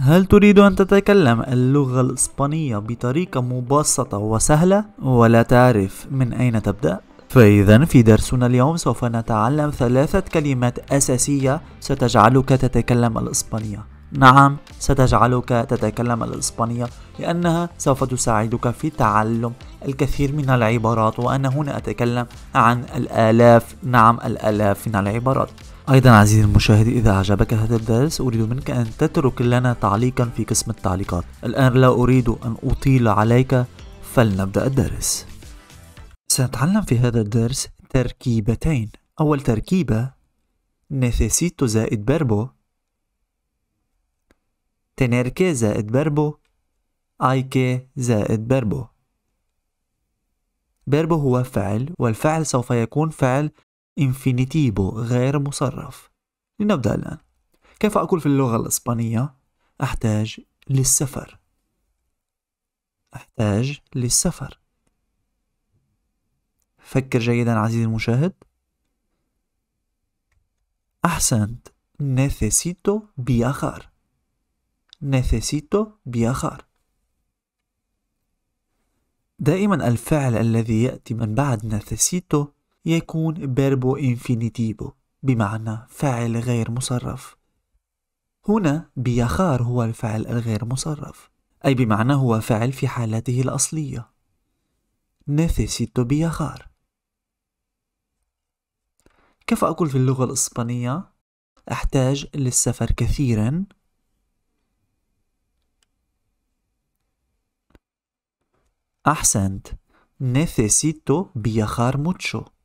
هل تريد أن تتكلم اللغة الإسبانية بطريقة مبسطة وسهلة ولا تعرف من أين تبدأ؟ فإذا في درسنا اليوم سوف نتعلم ثلاثة كلمات أساسية ستجعلك تتكلم الإسبانية نعم ستجعلك تتكلم الإسبانية لأنها سوف تساعدك في تعلم الكثير من العبارات وأنا هنا أتكلم عن الآلاف نعم الآلاف من العبارات أيضا عزيزي المشاهد إذا أعجبك هذا الدرس أريد منك أن تترك لنا تعليقا في قسم التعليقات الآن لا أريد أن أطيل عليك فلنبدأ الدرس سنتعلم في هذا الدرس تركيبتين أول تركيبة necesito زائد verbo tener que زائد verbo hay que زائد verbo verbo هو فعل والفعل سوف يكون فعل إنفينيتيبو غير مصرف لنبدأ الآن كيف أقول في اللغة الإسبانية أحتاج للسفر أحتاج للسفر فكر جيدا عزيزي المشاهد أحسنت necesito viajar necesito viajar دائما الفعل الذي يأتي من بعد necesito يكون بيربو انفينيتيفو بمعنى فعل غير مصرف هنا بيخار هو الفعل الغير مصرف أي بمعنى هو فعل في حالته الأصلية necesito بيخار كيف أقول في اللغة الإسبانية أحتاج للسفر كثيرا أحسنت necesito بيخار mucho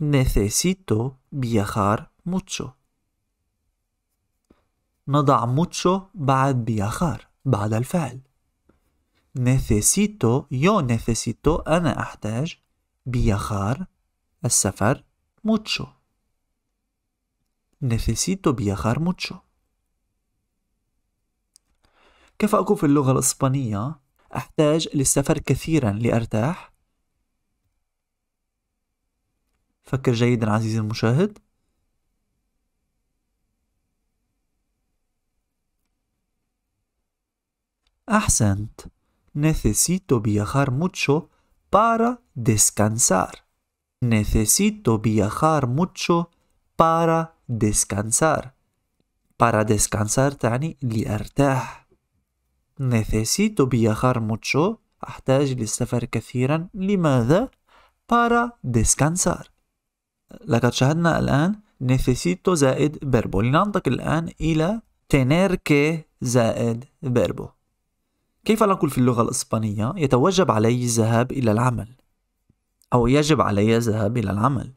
Necesito viajar mucho. نضع mucho بعد viajar بعد الفعل. Necesito yo necesito أنا أحتاج viajar السفر mucho. Necesito viajar mucho. كيف أقول في اللغة الإسبانية أحتاج للسفر كثيرا لأرتاح؟ فكر جيدا عزيزي المشاهد أحسنت Necesito viajar mucho para descansar. Necesito viajar mucho para descansar. Para descansar تعني لأرتاح. Necesito viajar mucho. أحتاج للسفر كثيرا. لماذا؟ Para descansar. لقد شاهدنا الآن نيسيسيتو زائد بيربو لننطق الآن إلى تينير كي زائد بيربو كيف نقول في اللغة الإسبانية يتوجب علي الذهاب إلى العمل أو يجب علي الذهاب إلى العمل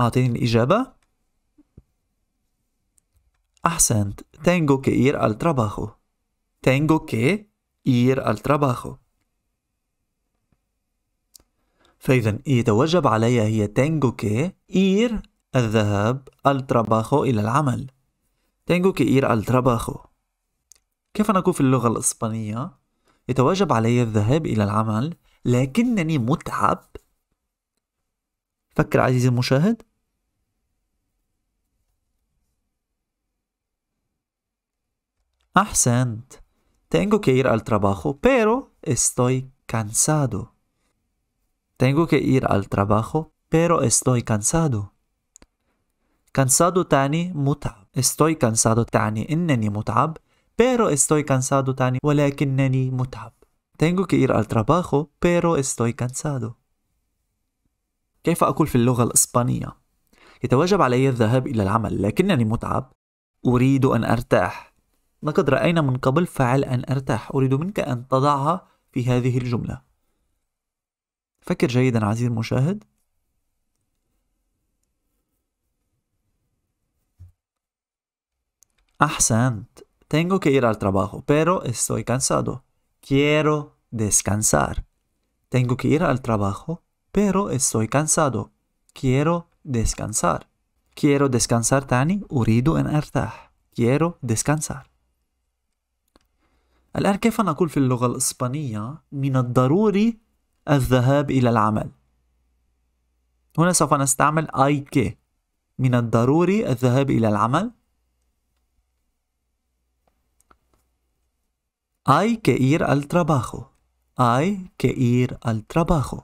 أعطيني الإجابة أحسنت tengo que ir al trabajo tengo que ir al trabajo فإذا يتوجب علي هي تنجو كي إير الذهاب الترباخو إلى العمل تنجو كي إير الترباخو كيف نقول في اللغة الإسبانية يتوجب علي الذهاب إلى العمل لكنني متعب فكر عزيزي المشاهد أحسنت Tengo que ir al trabajo, pero estoy cansado. Tengo que ir al trabajo, pero estoy cansado. cansado تعني متعب. Estoy cansado تعني إنني متعب, pero estoy cansado تعني ولكنني متعب. Tengo que ir al trabajo, pero estoy cansado. كيف أقول في اللغة الإسبانية؟ يتوجب علي الذهاب إلى العمل لكنني متعب أريد أن أرتاح لقد رأينا من قبل فعل أن أرتاح أريد منك أن تضعها في هذه الجملة فكر جيدا عزيزي المشاهد أحسنت Tengo que ir al trabajo, pero estoy cansado. Quiero descansar. Tengo que ir al trabajo, pero estoy cansado. Quiero descansar. Quiero descansar تعني أريد أن أرتاح. Quiero descansar. الآن كيف نقول في اللغة الإسبانية من الضروري الذهاب إلى العمل هنا سوف نستعمل كي من الضروري الذهاب إلى العمل أي كي ir al trabajo. كي إير ir al trabajo.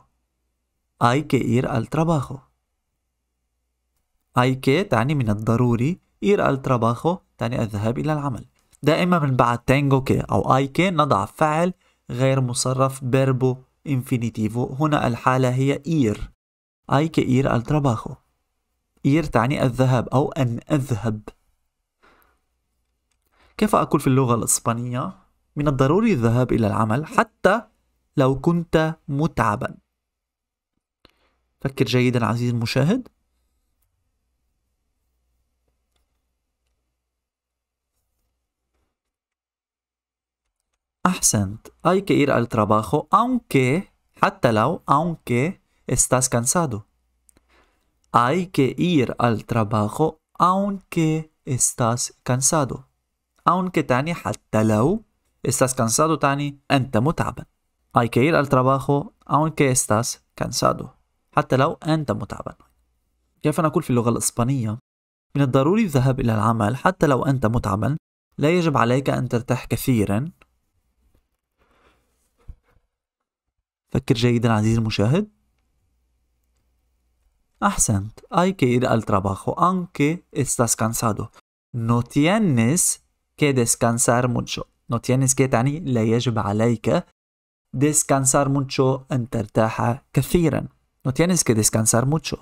Hay que ir al trabajo. تعني من الضروري ir al trabajo تعني الذهاب إلى العمل. دائما من بعد تانجو كي أو I كي نضع فعل غير مصرف بربو infinitivo هنا الحالة هي ir hay que ir al trabajo ir تعني الذهاب أو أن أذهب كيف أقول في اللغة الإسبانية من الضروري الذهاب إلى العمل حتى لو كنت متعبا فكر جيدا عزيزي المشاهد أحسنت أي كي إير الترباخو aunque حتى لو aunque estás cansado أي كي إير الترباخو aunque estás cansado aunque تاني حتى لو estás cansado تاني أنت متعب أي كي إير الترباخو aunque estás cansado حتى لو أنت متعبا كيف نقول في اللغة الإسبانية من الضروري الذهاب إلى العمل حتى لو أنت متعبا لا يجب عليك أن ترتاح كثيرا فكر جيدا عزيزي المشاهد Ahsent, hay que ir al trabajo aunque estás cansado. No tienes que descansar mucho. No tienes que تعني لا يجب عليك descansar mucho أن ترتاح كثيرا. No tienes que descansar mucho.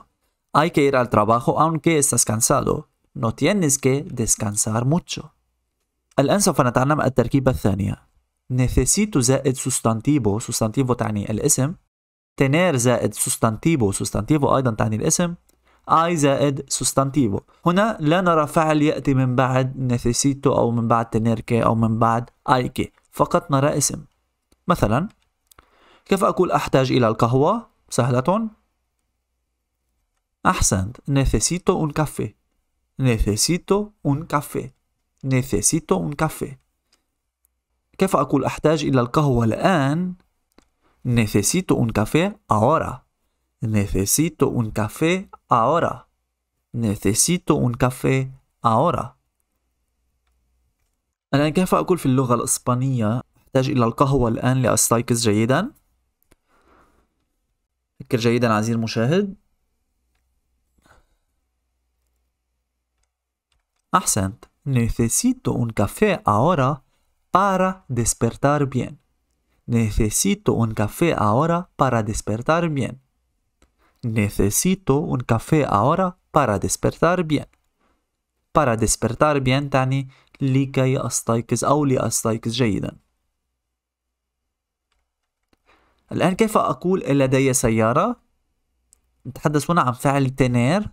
Hay que ir al trabajo aunque estás cansado. No tienes que descansar mucho. الآن سوف نتعلم التركيبة الثانية. نفسيتو زائد سوستانتيبو سوستانتيبو تعني الاسم تنير زائد سوستانتيبو سوستانتيبو أيضا تعني الاسم اي زائد سوستانتيبو هنا لا نرى فعل يأتي من بعد نثيسيتو أو من بعد تنيركي أو من بعد ايكي فقط نرى اسم مثلا كيف أقول أحتاج إلى القهوة؟ سهلة أحسنت necesito اون كافي necesito اون كافي necesito اون كافي كيف أقول أحتاج إلى القهوة الآن؟ necesito un café ahora necesito un café ahora necesito un café ahora الآن كيف أقول في اللغة الإسبانية أحتاج إلى القهوة الآن لأستيقظ جيدا فكر جيدا عزيزي المشاهد أحسنت necesito un café ahora para despertar bien. Necesito un café ahora para despertar bien. Necesito un café ahora para despertar bien. para despertar bien تعني لكي أستيقظ أو لأستيقظ جيدا الآن كيف أقول لدي سيارة؟ نتحدث هنا عن فعل تنير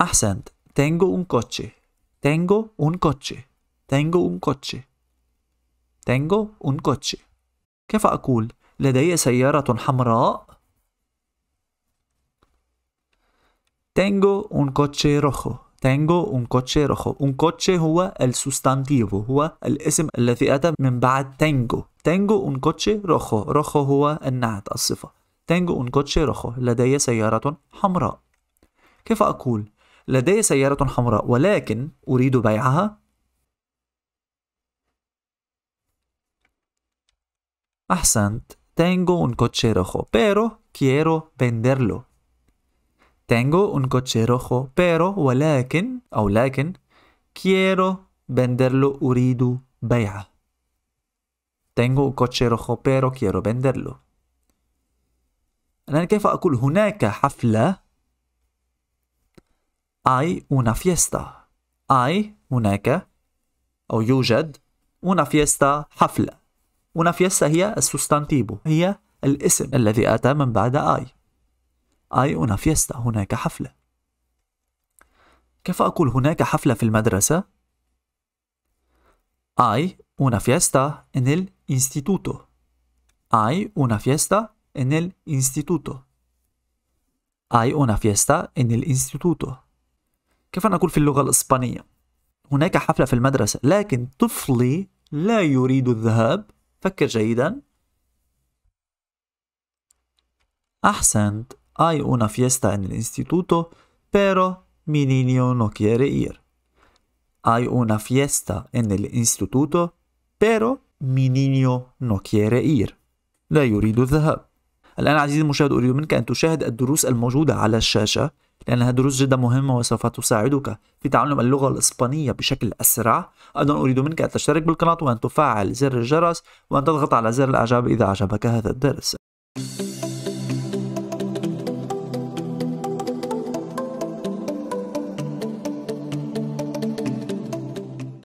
أحسنت tengo un coche tengo un coche Tengo un coche. Tengo un coche. كيف أقول لدي سيارة حمراء؟ Tengo un coche rojo. Tengo un coche rojo un coche هو sustantivo هو الاسم الذي أتى من بعد tengo. Tengo un coche rojo rojo هو النعت الصفة Tengo un coche rojo لدي سيارة حمراء كيف أقول لدي سيارة حمراء ولكن أريد بيعها أحسنت tengo un coche rojo, pero quiero venderlo. Tengo un coche rojo, pero ولكن أو لكن quiero venderlo أريد بيعه. Tengo un coche rojo, pero quiero venderlo. الآن كيف أقول هناك حفلة؟ hay una fiesta. hay هناك أو يوجد una fiesta حفلة. una fiesta هي السوستانتيبو هي الاسم الذي أتى من بعد آي آي una fiesta هناك حفلة كيف أقول هناك حفلة في المدرسة؟ آي una fiesta en el instituto. هنا una fiesta en el instituto. فيستا una fiesta en el instituto. كيف نقول في اللغة الإسبانية؟ هناك حفلة في المدرسة لكن طفلي لا يريد الذهاب فكر جيدا أحسنت hay una fiesta en el instituto pero mi niño no quiere ir hay una fiesta en el instituto pero mi niño no quiere ir لا يريد الذهاب الآن عزيزي المشاهد أريد منك أن تشاهد الدروس الموجودة على الشاشة لأنها دروس جدا مهمة وسوف تساعدك في تعلم اللغة الإسبانية بشكل أسرع أيضا أريد منك أن تشترك بالقناة وأن تفعل زر الجرس وأن تضغط على زر الإعجاب إذا أعجبك هذا الدرس